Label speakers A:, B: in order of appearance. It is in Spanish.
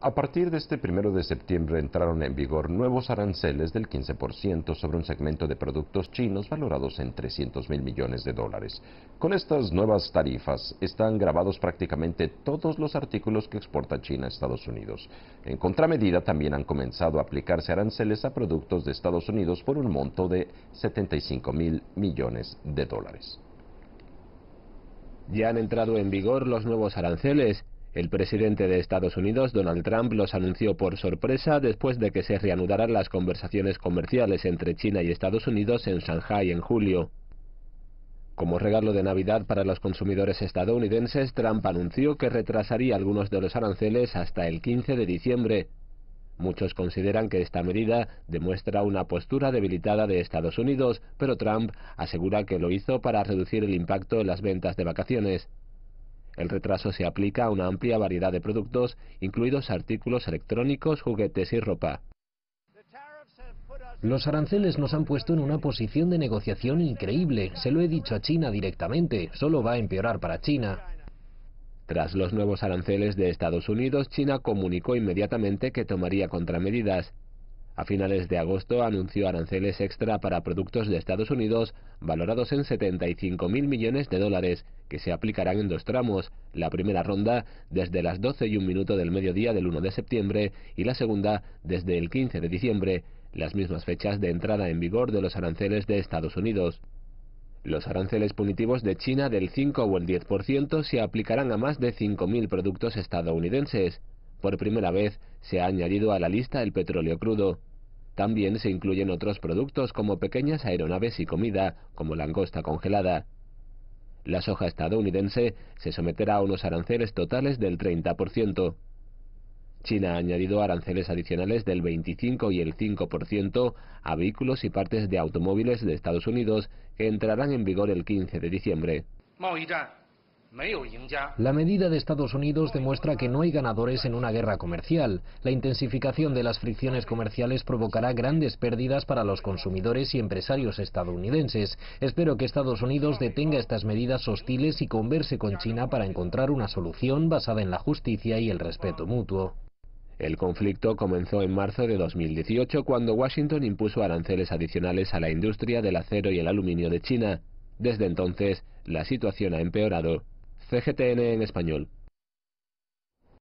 A: A partir de este primero de septiembre entraron en vigor nuevos aranceles del 15% sobre un segmento de productos chinos valorados en 300 mil millones de dólares. Con estas nuevas tarifas están grabados prácticamente todos los artículos que exporta China a Estados Unidos. En contramedida también han comenzado a aplicarse aranceles a productos de Estados Unidos por un monto de 75 mil millones de dólares.
B: Ya han entrado en vigor los nuevos aranceles el presidente de Estados Unidos, Donald Trump, los anunció por sorpresa después de que se reanudaran las conversaciones comerciales entre China y Estados Unidos en Shanghai en julio. Como regalo de Navidad para los consumidores estadounidenses, Trump anunció que retrasaría algunos de los aranceles hasta el 15 de diciembre. Muchos consideran que esta medida demuestra una postura debilitada de Estados Unidos, pero Trump asegura que lo hizo para reducir el impacto en las ventas de vacaciones. El retraso se aplica a una amplia variedad de productos, incluidos artículos electrónicos, juguetes y ropa.
C: Los aranceles nos han puesto en una posición de negociación increíble. Se lo he dicho a China directamente. Solo va a empeorar para China.
B: Tras los nuevos aranceles de Estados Unidos, China comunicó inmediatamente que tomaría contramedidas. A finales de agosto anunció aranceles extra para productos de Estados Unidos valorados en 75.000 millones de dólares que se aplicarán en dos tramos, la primera ronda desde las 12 y un minuto del mediodía del 1 de septiembre y la segunda desde el 15 de diciembre, las mismas fechas de entrada en vigor de los aranceles de Estados Unidos. Los aranceles punitivos de China del 5 o el 10% se aplicarán a más de 5.000 productos estadounidenses. Por primera vez se ha añadido a la lista el petróleo crudo. También se incluyen otros productos como pequeñas aeronaves y comida, como langosta congelada. La soja estadounidense se someterá a unos aranceles totales del 30%. China ha añadido aranceles adicionales del 25 y el 5% a vehículos y partes de automóviles de Estados Unidos que entrarán en vigor el 15 de diciembre. La medida de Estados Unidos demuestra que no hay ganadores en una guerra
C: comercial. La intensificación de las fricciones comerciales provocará grandes pérdidas para los consumidores y empresarios estadounidenses. Espero que Estados Unidos detenga estas medidas hostiles y converse con China para encontrar una solución basada en la justicia y el respeto mutuo.
B: El conflicto comenzó en marzo de 2018 cuando Washington impuso aranceles adicionales a la industria del acero y el aluminio de China. Desde entonces, la situación ha empeorado. CGTN en español.